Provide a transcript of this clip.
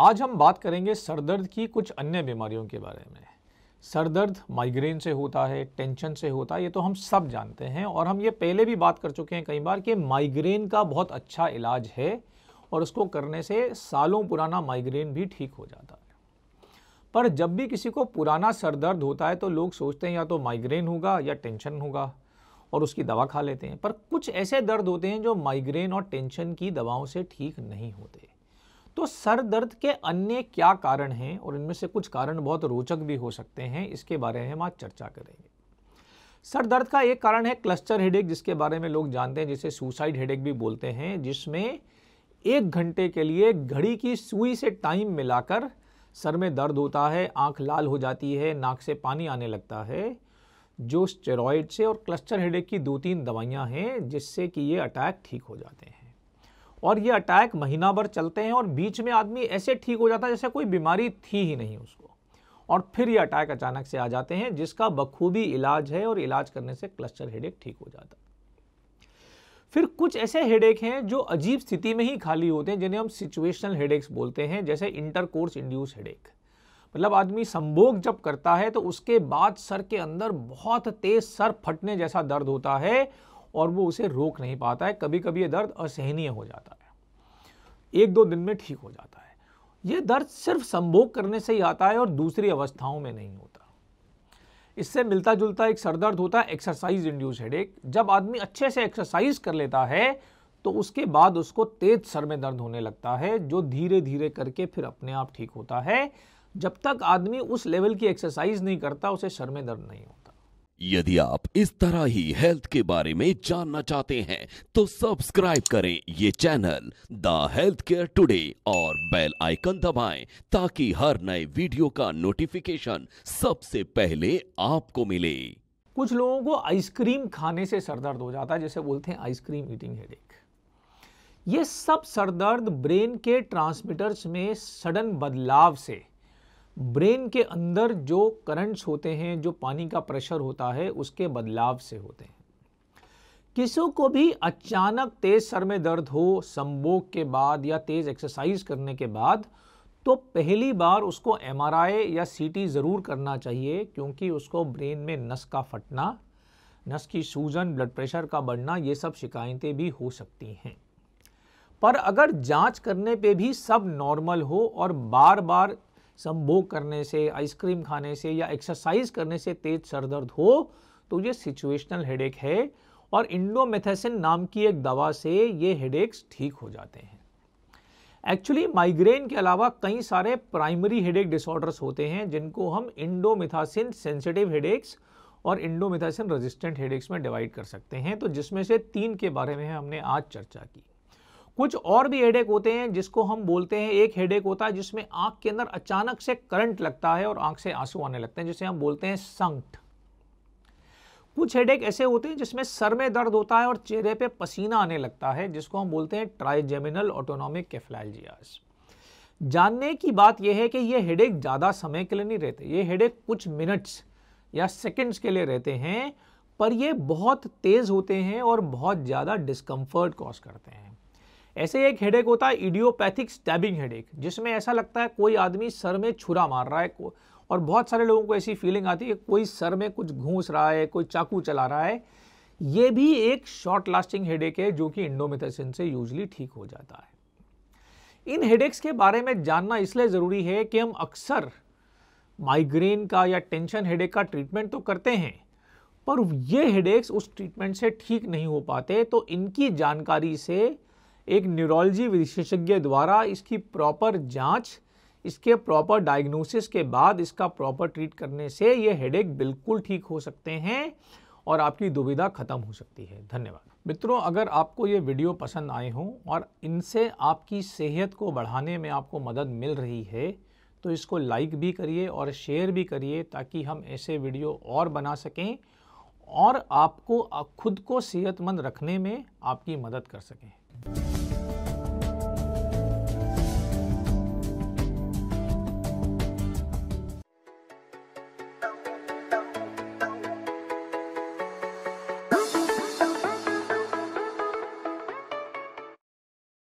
आज हम बात करेंगे सरदर्द की कुछ अन्य बीमारियों के बारे में सरदर्द माइग्रेन से होता है टेंशन से होता है ये तो हम सब जानते हैं और हम ये पहले भी बात कर चुके हैं कई बार कि माइग्रेन का बहुत अच्छा इलाज है और उसको करने से सालों पुराना माइग्रेन भी ठीक हो जाता है पर जब भी किसी को पुराना सरदर्द होता है तो लोग सोचते हैं या तो माइग्रेन होगा या टेंशन होगा और उसकी दवा खा लेते हैं पर कुछ ऐसे दर्द होते हैं जो माइग्रेन और टेंशन की दवाओं से ठीक नहीं होते तो सर दर्द के अन्य क्या कारण हैं और इनमें से कुछ कारण बहुत रोचक भी हो सकते हैं इसके बारे में हम आज चर्चा करेंगे सर दर्द का एक कारण है क्लस्टर हेडेक जिसके बारे में लोग जानते हैं जिसे सुसाइड हेडेक भी बोलते हैं जिसमें एक घंटे के लिए घड़ी की सुई से टाइम मिलाकर सर में दर्द होता है आंख लाल हो जाती है नाक से पानी आने लगता है जो स्टेरॉइड से और क्लस्टर हेडेक की दो तीन दवाइयाँ हैं जिससे कि ये अटैक ठीक हो जाते हैं और ये अटैक महीना भर चलते हैं और बीच में आदमी ऐसे ठीक हो जाता है जैसे कोई बीमारी थी ही नहीं उसको और फिर ये अटैक अचानक से आ जाते हैं जिसका बखूबी इलाज है और इलाज करने से क्लस्टर हेडेक ठीक हो जाता है फिर कुछ ऐसे हेडेक हैं जो अजीब स्थिति में ही खाली होते हैं जिन्हें हम सिचुएशनल हेडेक्स बोलते हैं जैसे इंटर कोर्स इंड्यूस हेडेक मतलब आदमी संभोग जब करता है तो उसके बाद सर के अंदर बहुत तेज सर फटने जैसा दर्द होता है और वो उसे रोक नहीं पाता है कभी कभी ये दर्द असहनीय हो जाता है एक दो दिन में ठीक हो जाता है ये दर्द सिर्फ संभोग करने से ही आता है और दूसरी अवस्थाओं में नहीं होता इससे मिलता जुलता एक सरदर्द होता है एक्सरसाइज इंड्यूस हेडेक जब आदमी अच्छे से एक्सरसाइज कर लेता है तो उसके बाद उसको तेज सर में दर्द होने लगता है जो धीरे धीरे करके फिर अपने आप ठीक होता है जब तक आदमी उस लेवल की एक्सरसाइज नहीं करता उसे सर में दर्द नहीं होता यदि आप इस तरह ही हेल्थ के बारे में जानना चाहते हैं तो सब्सक्राइब करें ये channel the health care today और बेल आइकन दबाएं ताकि हर नए वीडियो का नोटिफिकेशन सबसे पहले आपको मिले कुछ लोगों को आइसक्रीम खाने से सरदर्द हो जाता है जैसे बोलते हैं आइसक्रीम ईटिंग हेडेक ये सब सरदर्द ब्रेन के ट्रांसमीटर्स में सडन बदलाव से ब्रेन के अंदर जो करंट्स होते हैं जो पानी का प्रेशर होता है उसके बदलाव से होते हैं किसी को भी अचानक तेज सर में दर्द हो संभोग के बाद या तेज एक्सरसाइज करने के बाद तो पहली बार उसको एमआरआई या सीटी ज़रूर करना चाहिए क्योंकि उसको ब्रेन में नस का फटना नस की सूजन ब्लड प्रेशर का बढ़ना ये सब शिकायतें भी हो सकती हैं पर अगर जांच करने पे भी सब नॉर्मल हो और बार बार संभोग करने से आइसक्रीम खाने से या एक्सरसाइज करने से तेज सर दर्द हो तो ये सिचुएशनल हेडेक है और इंडोमेथेसिन नाम की एक दवा से ये हेडेक्स ठीक हो जाते हैं एक्चुअली माइग्रेन के अलावा कई सारे प्राइमरी हेडेक डिसऑर्डर्स होते हैं जिनको हम इंडोमिथासिन सेंसिटिव हेडेक्स और इंडोमिथासिन रेजिस्टेंट हेडेक्स में डिवाइड कर सकते हैं तो जिसमें से तीन के बारे में हमने आज चर्चा की कुछ और भी हेडेक होते हैं जिसको हम बोलते हैं एक हेडेक होता है जिसमें आंख के अंदर अचानक से करंट लगता है और आंख से आंसू आने लगते हैं जिसे हम बोलते हैं संकट कुछ हेडेक ऐसे होते हैं जिसमें सर में दर्द होता है और चेहरे पे पसीना आने लगता है जिसको हम बोलते हैं ट्राइजेमिनल ऑटोनॉमिक केफलाइजियाज जानने की बात यह है कि ये हेडेक ज़्यादा समय के लिए नहीं रहते ये हेडेक कुछ मिनट्स या सेकेंड्स के लिए रहते हैं पर ये बहुत तेज़ होते हैं और बहुत ज़्यादा डिस्कम्फर्ट कॉज करते हैं ऐसे एक हेडेक होता है इडियोपैथिक स्टैबिंग हेडेक जिसमें ऐसा लगता है कोई आदमी सर में छुरा मार रहा है और बहुत सारे लोगों को ऐसी फीलिंग आती है कि कोई सर में कुछ घूस रहा है कोई चाकू चला रहा है ये भी एक शॉर्ट लास्टिंग हेडेक है जो कि इंडोमिथेसिन से यूजली ठीक हो जाता है इन हेडेक्स के बारे में जानना इसलिए ज़रूरी है कि हम अक्सर माइग्रेन का या टेंशन हेडेक का ट्रीटमेंट तो करते हैं पर ये हेडेक्स उस ट्रीटमेंट से ठीक नहीं हो पाते तो इनकी जानकारी से एक न्यूरोलॉजी विशेषज्ञ द्वारा इसकी प्रॉपर जांच इसके प्रॉपर डायग्नोसिस के बाद इसका प्रॉपर ट्रीट करने से ये हेडेक बिल्कुल ठीक हो सकते हैं और आपकी दुविधा खत्म हो सकती है धन्यवाद मित्रों अगर आपको ये वीडियो पसंद आए हों और इनसे आपकी सेहत को बढ़ाने में आपको मदद मिल रही है तो इसको लाइक भी करिए और शेयर भी करिए ताकि हम ऐसे वीडियो और बना सकें और आपको खुद को सेहतमंद रखने में आपकी मदद कर सकें